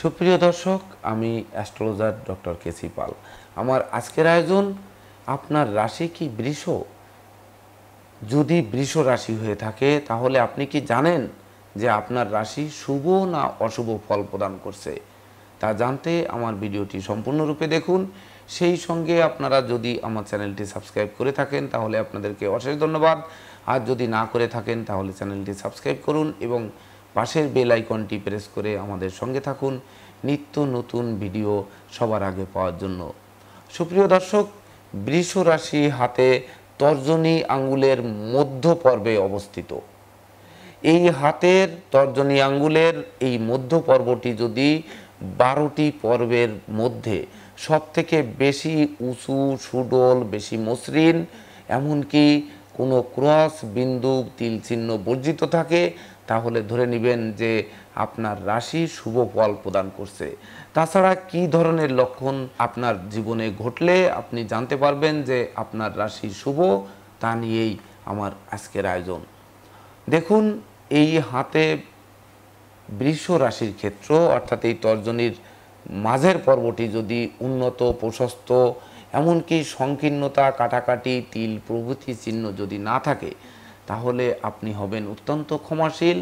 সুপ্রিয় দর্শক আমি অ্যাস্ট্রোলজার ডক্টর কেসি পাল আমার আজকের আয়োজন আপনার রাশি কি বৃষ যদি বৃষ রাশি হয়ে থাকে তাহলে আপনি কি জানেন যে আপনার রাশি শুভ না অশুভ ফল প্রদান করছে তা জানতে আমার ভিডিওটি সম্পূর্ণরূপে দেখুন সেই সঙ্গে আপনারা যদি আমার চ্যানেলটি সাবস্ক্রাইব করে থাকেন তাহলে আপনাদেরকে অশেষ ধন্যবাদ আর যদি না করে থাকেন তাহলে চ্যানেলটি সাবস্ক্রাইব করুন এবং পাশের বেল আইকনটি প্রেস করে আমাদের সঙ্গে থাকুন নিত্য নতুন ভিডিও সবার আগে পাওয়ার জন্য সুপ্রিয় দর্শক বৃষ রাশি হাতে তর্জনী আঙ্গুলের মধ্য পর্বে অবস্থিত এই হাতের তর্জনী আঙ্গুলের এই মধ্য পর্বটি যদি বারোটি পর্বের মধ্যে সবথেকে বেশি উঁচু সুডল বেশি মসৃণ এমনকি কোনো ক্রস বিন্দু তিল চিহ্ন বর্জিত থাকে তাহলে ধরে নেবেন যে আপনার রাশি শুভ ফল প্রদান করছে তাছাড়া কি ধরনের লক্ষণ আপনার জীবনে ঘটলে আপনি জানতে পারবেন যে আপনার রাশি শুভ তা নিয়েই আমার আজকের আয়োজন দেখুন এই হাতে বৃষ রাশির ক্ষেত্র অর্থাৎ এই তর্জনীর মাঝের পর্বটি যদি উন্নত প্রশস্ত এমনকি সংকীর্ণতা কাটাকাটি তিল প্রভৃতি চিহ্ন যদি না থাকে তাহলে আপনি হবেন অত্যন্ত ক্ষমাশীল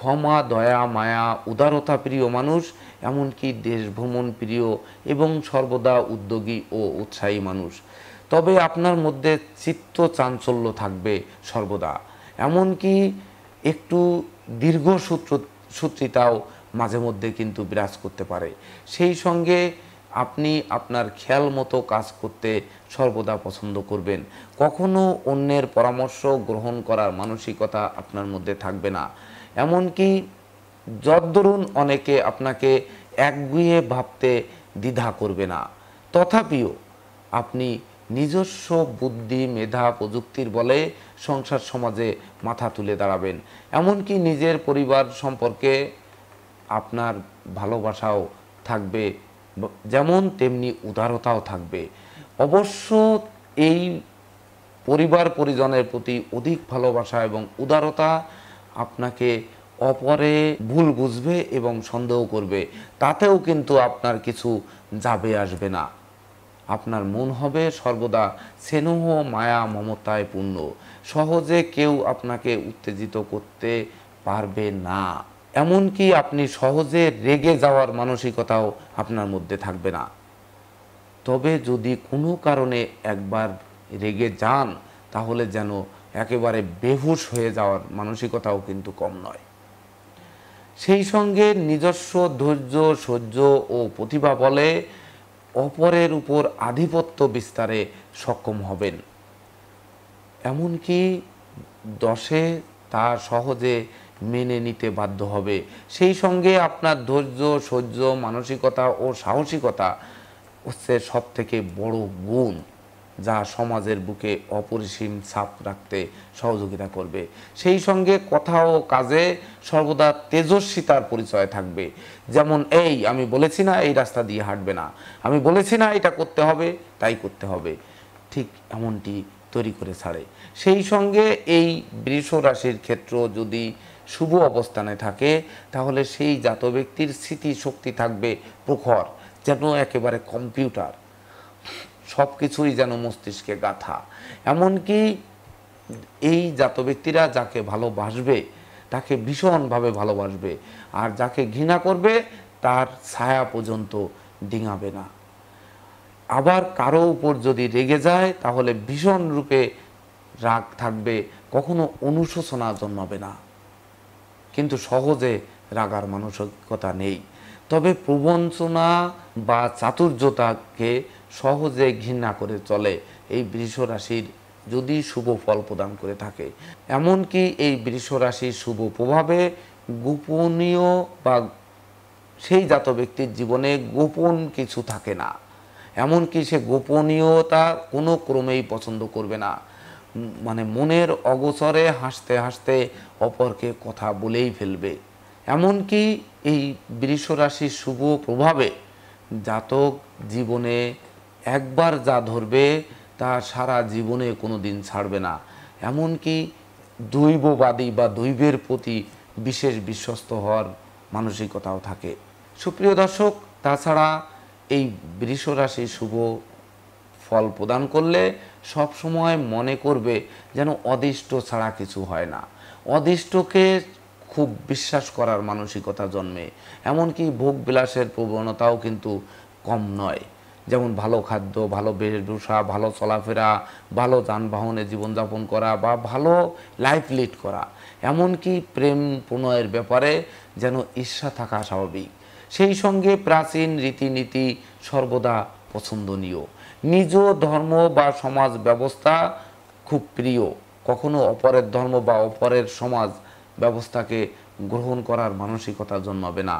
ক্ষমা দয়া মায়া উদারতা প্রিয় মানুষ এমনকি দেশ ভ্রমণ প্রিয় এবং সর্বদা উদ্যোগী ও উৎসাহী মানুষ তবে আপনার মধ্যে চিত্ত চাঞ্চল্য থাকবে সর্বদা এমনকি একটু দীর্ঘ সূত্র সূত্রিতাও মাঝে মধ্যে কিন্তু বিরাজ করতে পারে সেই সঙ্গে আপনি আপনার খেয়াল মতো কাজ করতে সর্বদা পছন্দ করবেন কখনো অন্যের পরামর্শ গ্রহণ করার মানসিকতা আপনার মধ্যে থাকবে না এমনকি যদ্দরুন অনেকে আপনাকে একগুয়ে ভাবতে দ্বিধা করবে না তথাপিও আপনি নিজস্ব বুদ্ধি মেধা প্রযুক্তির বলে সংসার সমাজে মাথা তুলে দাঁড়াবেন এমনকি নিজের পরিবার সম্পর্কে আপনার ভালোবাসাও থাকবে যেমন তেমনি উদারতাও থাকবে অবশ্য এই পরিবার পরিজনের প্রতি অধিক ভালোবাসা এবং উদারতা আপনাকে অপরে ভুল বুঝবে এবং সন্দেহ করবে তাতেও কিন্তু আপনার কিছু যাবে আসবে না আপনার মন হবে সর্বদা স্নেহ মায়া মমতায় পূর্ণ সহজে কেউ আপনাকে উত্তেজিত করতে পারবে না এমনকি আপনি সহজে রেগে যাওয়ার মানসিকতাও আপনার মধ্যে থাকবে না তবে যদি কোনো কারণে একবার রেগে যান তাহলে যেন একেবারে বেহুশ হয়ে যাওয়ার মানসিকতাও কিন্তু কম নয় সেই সঙ্গে নিজস্ব ধৈর্য সহ্য ও প্রতিভা বলে অপরের উপর আধিপত্য বিস্তারে সক্ষম হবেন এমনকি দশে তা সহজে মেনে নিতে বাধ্য হবে সেই সঙ্গে আপনার ধৈর্য সহ্য মানসিকতা ও সাহসিকতা হচ্ছে সব থেকে বড় গুণ যা সমাজের বুকে অপরিসীম ছাপ রাখতে সহযোগিতা করবে সেই সঙ্গে কথা ও কাজে সর্বদা তেজস্বিতার পরিচয় থাকবে যেমন এই আমি বলেছি না এই রাস্তা দিয়ে হাঁটবে না আমি বলেছি না এটা করতে হবে তাই করতে হবে ঠিক এমনটি তৈরি করে ছাড়ে সেই সঙ্গে এই বৃষ রাশির ক্ষেত্র যদি শুভ অবস্থানে থাকে তাহলে সেই জাত ব্যক্তির স্মৃতিশক্তি থাকবে প্রখর যেন একেবারে কম্পিউটার সব কিছুই যেন মস্তিষ্কে গাথা এমনকি এই জাত ব্যক্তিরা যাকে ভালোবাসবে তাকে ভীষণভাবে ভালোবাসবে আর যাকে ঘৃণা করবে তার ছায়া পর্যন্ত ডিঙাবে না আবার কারো উপর যদি রেগে যায় তাহলে ভীষণ রূপে রাগ থাকবে কখনো অনুশোচনা জন্মাবে না কিন্তু সহজে রাগার মানসিকতা নেই তবে প্রবঞ্চনা বা চাতুর্যতাকে সহজে ঘৃণা করে চলে এই বৃষ রাশির যদি শুভ ফল প্রদান করে থাকে এমনকি এই বৃষ রাশির শুভ প্রভাবে গোপনীয় বা সেই জাত ব্যক্তির জীবনে গোপন কিছু থাকে না এমনকি সে গোপনীয়তা কোনো ক্রমেই পছন্দ করবে না মানে মনের অগোচরে হাসতে হাসতে অপরকে কথা বলেই ফেলবে এমনকি এই বৃষ রাশির শুভ প্রভাবে জাতক জীবনে একবার যা ধরবে তা সারা জীবনে কোনো দিন ছাড়বে না এমনকি দৈববাদী বা দৈবের প্রতি বিশেষ বিশ্বস্ত হওয়ার মানসিকতাও থাকে সুপ্রিয় দর্শক তাছাড়া এই বৃষ রাশি শুভ ফল প্রদান করলে সব সময় মনে করবে যেন অদৃষ্ট ছাড়া কিছু হয় না অদৃষ্টকে খুব বিশ্বাস করার মানসিকতা জন্মে এমনকি ভোগ বিলাসের প্রবণতাও কিন্তু কম নয় যেমন ভালো খাদ্য ভালো বেশভূষা ভালো চলাফেরা ভালো যানবাহনে জীবনযাপন করা বা ভালো লাইফ লিড করা এমনকি প্রেম প্রণয়ের ব্যাপারে যেন ঈর্ষা থাকা স্বাভাবিক সেই সঙ্গে প্রাচীন রীতিনীতি সর্বদা পছন্দনীয় নিজ ধর্ম বা সমাজ ব্যবস্থা খুব প্রিয় কখনো অপরের ধর্ম বা অপরের সমাজ ব্যবস্থাকে গ্রহণ করার মানসিকতা জন্মাবে না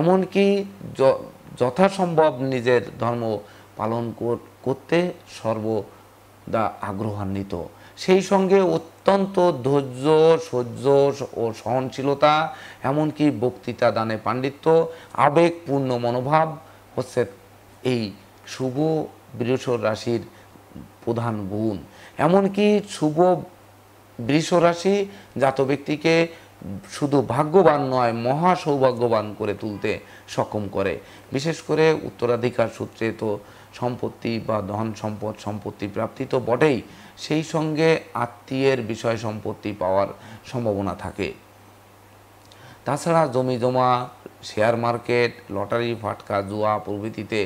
এমনকি যথাসম্ভব নিজের ধর্ম পালন করতে সর্বদা আগ্রহান্বিত সেই সঙ্গে অত্যন্ত ধৈর্য সহ্য ও সহনশীলতা এমনকি বক্তৃতা দানে পাণ্ডিত্য আবেগপূর্ণ মনোভাব হচ্ছে এই শুভ বৃষ রাশির প্রধান গুণ এমনকি শুভ বৃষ রাশি জাত ব্যক্তিকে শুধু ভাগ্যবান নয় মহা সৌভাগ্যবান করে তুলতে সক্ষম করে বিশেষ করে উত্তরাধিকার সূত্রে তো সম্পত্তি বা ধন সম্পদ সম্পত্তি প্রাপ্তি তো বটেই সেই সঙ্গে আত্মীয়ের বিষয় সম্পত্তি পাওয়ার সম্ভাবনা থাকে তাছাড়া জমি জমা শেয়ার মার্কেট লটারি ফাটকা জুয়া প্রভৃতিতে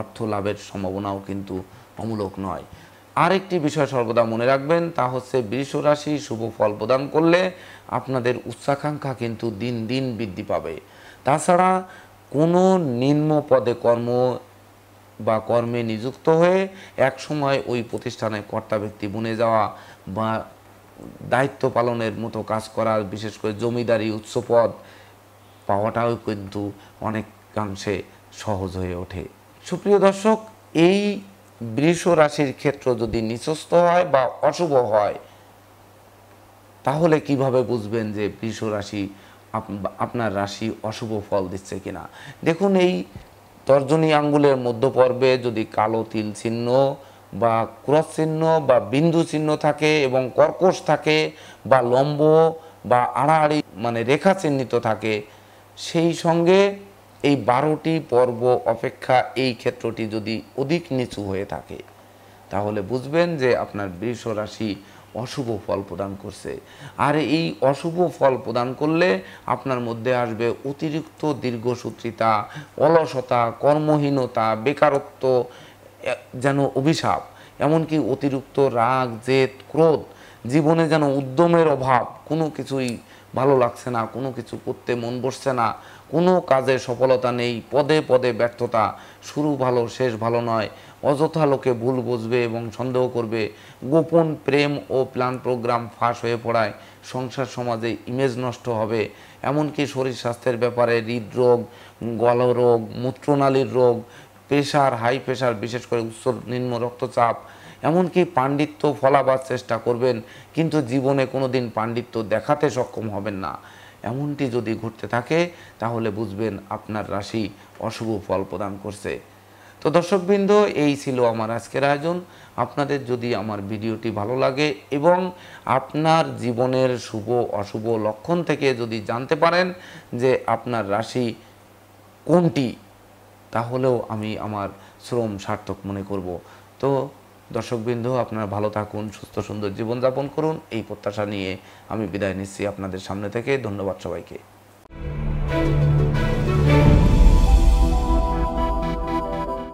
অর্থ লাভের সম্ভাবনাও কিন্তু অমূলক নয় আরেকটি বিষয় সর্বদা মনে রাখবেন তা হচ্ছে বৃষ রাশি শুভ ফল প্রদান করলে আপনাদের উচ্চাকাঙ্ক্ষা কিন্তু দিন দিন বৃদ্ধি পাবে তাছাড়া কোনো নিম্ন পদে কর্ম বা কর্মে নিযুক্ত হয়ে এক সময় ওই প্রতিষ্ঠানে কর্তা ব্যক্তি বনে যাওয়া বা দায়িত্ব পালনের মতো কাজ করার বিশেষ করে জমিদারি উৎসপদ পাওয়াটাও কিন্তু অনেকাংশে সহজ হয়ে ওঠে সুপ্রিয় দর্শক এই বৃষ রাশির ক্ষেত্র যদি নিচস্থ হয় বা অশুভ হয় তাহলে কিভাবে বুঝবেন যে বৃষ রাশি আপনার রাশি অশুভ ফল দিচ্ছে কিনা দেখুন এই তর্জনী আঙ্গুলের মধ্যপর্বে যদি কালো তিল চিহ্ন বা ক্রস চিহ্ন বা বিন্দু চিহ্ন থাকে এবং কর্কশ থাকে বা লম্ব বা আড়াআড়ি মানে রেখা চিহ্নিত থাকে সেই সঙ্গে এই বারোটি পর্ব অপেক্ষা এই ক্ষেত্রটি যদি অধিক নিচু হয়ে থাকে তাহলে বুঝবেন যে আপনার বৃষ রাশি অশুভ ফল প্রদান করছে আর এই অশুভ ফল প্রদান করলে আপনার মধ্যে আসবে অতিরিক্ত দীর্ঘসূত্রিতা অলসতা কর্মহীনতা বেকারত্ব যেন অভিশাপ এমনকি অতিরিক্ত রাগ জেদ ক্রোধ জীবনে যেন উদ্যমের অভাব কোনো কিছুই ভালো লাগছে না কোনো কিছু করতে মন বসছে না কোনো কাজে সফলতা নেই পদে পদে ব্যর্থতা শুরু ভালো শেষ ভালো নয় অযথা লোকে ভুল বুঝবে এবং সন্দেহ করবে গোপন প্রেম ও প্ল্যান প্রোগ্রাম ফাঁস হয়ে পড়ায় সংসার সমাজে ইমেজ নষ্ট হবে এমনকি শরীর স্বাস্থ্যের ব্যাপারে হৃদরোগ গলরোগ মূত্রনালীর রোগ প্রেশার হাই প্রেশার বিশেষ করে উচ্চ নিম্ন রক্তচাপ এমনকি পাণ্ডিত্য ফলাবার চেষ্টা করবেন কিন্তু জীবনে কোনো দিন পাণ্ডিত্য দেখাতে সক্ষম হবেন না এমনটি যদি ঘুরতে থাকে তাহলে বুঝবেন আপনার রাশি অশুভ ফল প্রদান করছে তো দর্শকবৃন্দ এই ছিল আমার আজকের আয়োজন আপনাদের যদি আমার ভিডিওটি ভালো লাগে এবং আপনার জীবনের শুভ অশুভ লক্ষণ থেকে যদি জানতে পারেন যে আপনার রাশি কোনটি তাহলেও আমি আমার শ্রম সার্থক মনে করব তো দর্শকবৃন্দ আপনারা ভালো থাকুন সুস্থ সুন্দর জীবনযাপন করুন এই প্রত্যাশা নিয়ে আমি বিদায় নিচ্ছি আপনাদের সামনে থেকে ধন্যবাদ সবাইকে